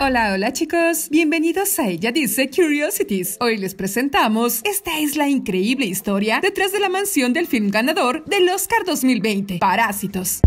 Hola, hola chicos, bienvenidos a Ella Dice Curiosities. Hoy les presentamos, esta es la increíble historia detrás de la mansión del film ganador del Oscar 2020, Parásitos.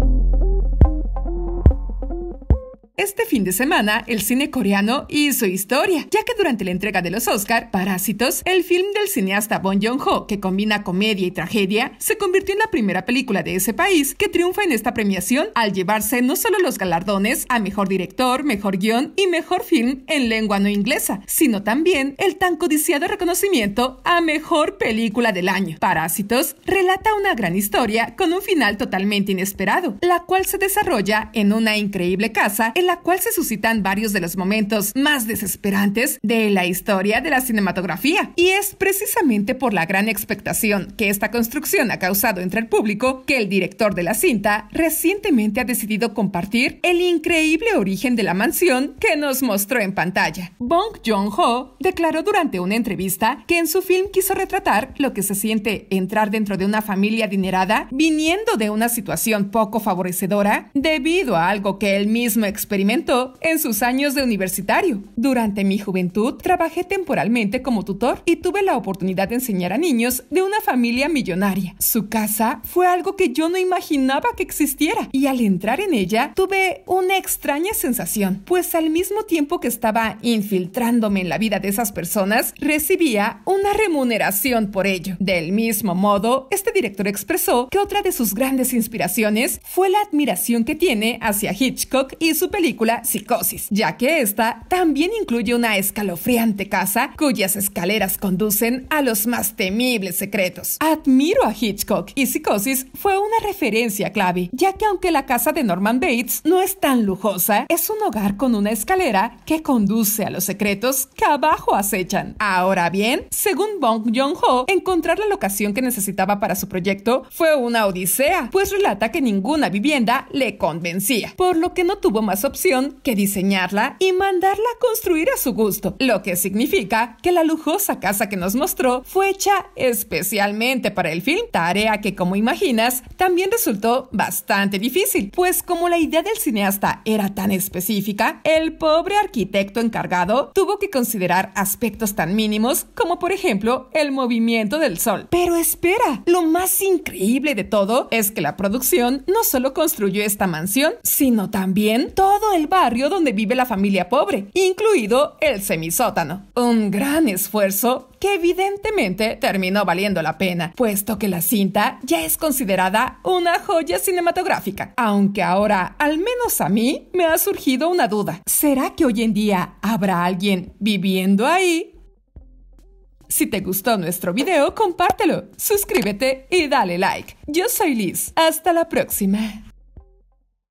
Este fin de semana, el cine coreano hizo historia, ya que durante la entrega de los Oscar, Parásitos, el film del cineasta Bong Joon-ho, que combina comedia y tragedia, se convirtió en la primera película de ese país que triunfa en esta premiación al llevarse no solo los galardones a mejor director, mejor guión y mejor film en lengua no inglesa, sino también el tan codiciado reconocimiento a mejor película del año. Parásitos relata una gran historia con un final totalmente inesperado, la cual se desarrolla en una increíble casa en la cual se suscitan varios de los momentos más desesperantes de la historia de la cinematografía. Y es precisamente por la gran expectación que esta construcción ha causado entre el público que el director de la cinta recientemente ha decidido compartir el increíble origen de la mansión que nos mostró en pantalla. Bong Joon-ho declaró durante una entrevista que en su film quiso retratar lo que se siente entrar dentro de una familia adinerada viniendo de una situación poco favorecedora debido a algo que él mismo experimentó experimentó en sus años de universitario. Durante mi juventud trabajé temporalmente como tutor y tuve la oportunidad de enseñar a niños de una familia millonaria. Su casa fue algo que yo no imaginaba que existiera y al entrar en ella tuve una extraña sensación, pues al mismo tiempo que estaba infiltrándome en la vida de esas personas, recibía una remuneración por ello. Del mismo modo, este director expresó que otra de sus grandes inspiraciones fue la admiración que tiene hacia Hitchcock y su película Psicosis, ya que esta también incluye una escalofriante casa cuyas escaleras conducen a los más temibles secretos. Admiro a Hitchcock y Psicosis fue una referencia clave, ya que aunque la casa de Norman Bates no es tan lujosa, es un hogar con una escalera que conduce a los secretos que abajo acechan. Ahora bien, según Bong Joon-ho, encontrar la locación que necesitaba para su proyecto fue una odisea, pues relata que ninguna vivienda le convencía, por lo que no tuvo más opciones que diseñarla y mandarla a construir a su gusto, lo que significa que la lujosa casa que nos mostró fue hecha especialmente para el film, tarea que como imaginas también resultó bastante difícil, pues como la idea del cineasta era tan específica, el pobre arquitecto encargado tuvo que considerar aspectos tan mínimos como por ejemplo el movimiento del sol. Pero espera, lo más increíble de todo es que la producción no solo construyó esta mansión, sino también todo el barrio donde vive la familia pobre, incluido el semisótano. Un gran esfuerzo que evidentemente terminó valiendo la pena, puesto que la cinta ya es considerada una joya cinematográfica. Aunque ahora, al menos a mí, me ha surgido una duda. ¿Será que hoy en día habrá alguien viviendo ahí? Si te gustó nuestro video, compártelo, suscríbete y dale like. Yo soy Liz. Hasta la próxima.